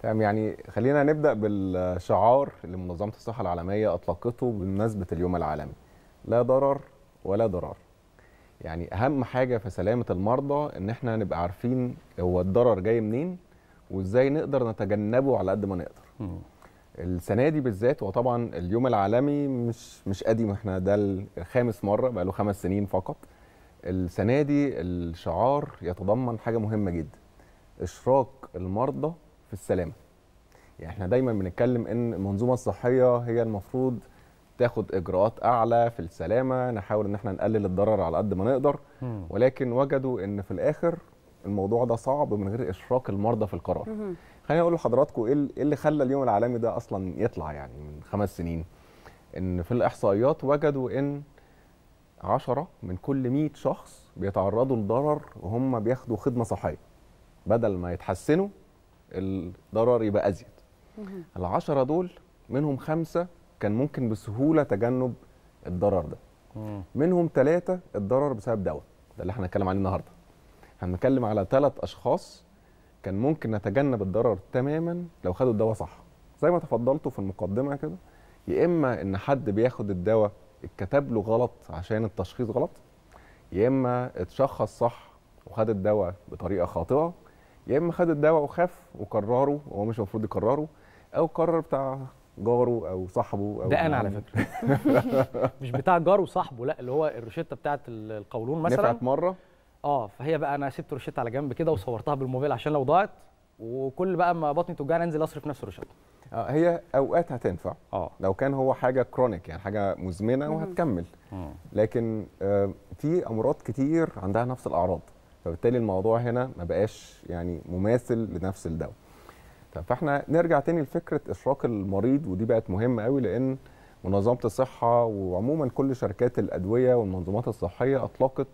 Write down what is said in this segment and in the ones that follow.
تمام يعني خلينا نبدا بالشعار اللي منظمه الصحه العالميه اطلقته بمناسبه اليوم العالمي لا ضرر ولا ضرار يعني اهم حاجه في سلامه المرضى ان احنا نبقى عارفين هو الضرر جاي منين وازاي نقدر نتجنبه على قد ما نقدر السنه دي بالذات وطبعا اليوم العالمي مش مش قديم احنا ده الخامس مره بقى له خمس سنين فقط السنه دي الشعار يتضمن حاجه مهمه جدا اشراك المرضى في السلامه يعني احنا دايما بنتكلم ان المنظومه الصحيه هي المفروض تاخد اجراءات اعلى في السلامه نحاول ان احنا نقلل الضرر على قد ما نقدر ولكن وجدوا ان في الاخر الموضوع ده صعب من غير اشراك المرضى في القرار خليني اقول لحضراتكم إيه, ايه اللي خلى اليوم العالمي ده اصلا يطلع يعني من خمس سنين ان في الاحصائيات وجدوا ان 10 من كل 100 شخص بيتعرضوا لضرر وهم بياخدوا خدمه صحيه بدل ما يتحسنوا الضرر يبقى ازيد العشرة دول منهم خمسة كان ممكن بسهولة تجنب الضرر ده منهم ثلاثة الضرر بسبب دواء ده اللي احنا هنتكلم عليه النهاردة هنتكلم على ثلاث أشخاص كان ممكن نتجنب الضرر تماما لو خدوا الدواء صح زي ما تفضلتوا في المقدمة كده يا إما إن حد بياخد الدواء اتكتب له غلط عشان التشخيص غلط يا إما اتشخص صح وخد الدواء بطريقة خاطئة يا اما خد الدواء وخاف وكرره وهو مش المفروض يكرره او قرر بتاع جاره او صاحبه او ده انا على يعني. فكره مش بتاع جاره وصاحبه لا اللي هو الروشته بتاعه القولون مثلا نفعت مره اه فهي بقى انا سبت روشته على جنب كده وصورتها بالموبايل عشان لو ضاعت وكل بقى ما بطني توجعني انزل اصرف نفس الروشته آه هي اوقات هتنفع آه. لو كان هو حاجه كرونيك يعني حاجه مزمنه وهتكمل آه. لكن آه في امراض كتير عندها نفس الاعراض فبالتالي الموضوع هنا ما بقاش يعني مماثل لنفس الدواء طب فاحنا نرجع تاني لفكره اشراك المريض ودي بقت مهمه قوي لان منظمه الصحه وعموما كل شركات الادويه والمنظومات الصحيه اطلقت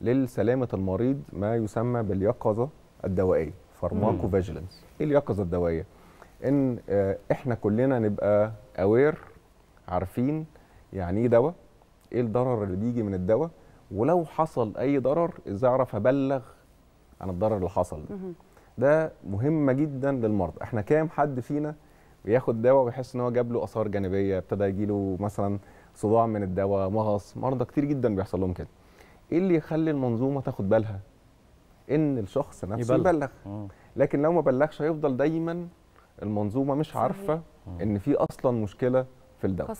لسلامه المريض ما يسمى باليقظه الدوائيه فارماكو فيجيلنس ايه اليقظه الدوائيه ان آه، احنا كلنا نبقى اوير عارفين يعني ايه دواء ايه الضرر اللي بيجي من الدواء ولو حصل اي ضرر ازاي اعرف ابلغ عن الضرر اللي حصل ده ده مهمه جدا للمرضى احنا كام حد فينا بياخد دواء ويحس ان هو جاب له اثار جانبيه ابتدى يجي له مثلا صداع من الدواء مغص مرضى كتير جدا بيحصل لهم كده ايه اللي يخلي المنظومه تاخد بالها ان الشخص نفسه يبلغ, يبلغ. آه. لكن لو ما بلغش هيفضل دايما المنظومه مش عارفه آه. ان في اصلا مشكله في الدواء